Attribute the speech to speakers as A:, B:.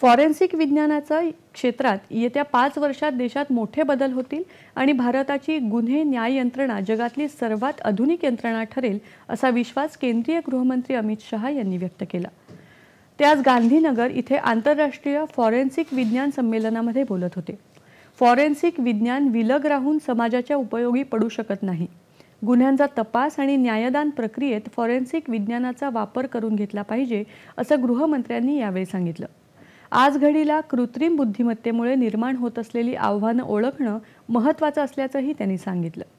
A: forensic विज्ञानाच्या क्षेत्रात येत्या पाच वर्षात देशात मोठे बदल होतील आणि भारताची गुन्हे न्याय यंत्रणा जगातली सर्वात आधुनिक यंत्रणा ठरेल असा विश्वास केंद्रीय गृहमंत्री अमित शहा यांनी व्यक्त केला ते आज गांधीनगर इथे आंतरराष्ट्रीय फॉरेन्सिक विज्ञान संमेलनामध्ये बोलत होते फॉरेन्सिक विज्ञान विलग राहून समाजाच्या उपयोगी पडू शकत नाही गुन्ह्यांचा तपास आणि न्यायदान प्रक्रियेत फॉरेन्सिक विज्ञानाचा वापर करून घेतला पाहिजे असं गृहमंत्र्यांनी यावेळी सांगितलं आज घडीला कृत्रिम बुद्धिमत्तेमुळे निर्माण होत असलेली आव्हानं ओळखणं महत्त्वाचं असल्याचंही त्यांनी सांगितलं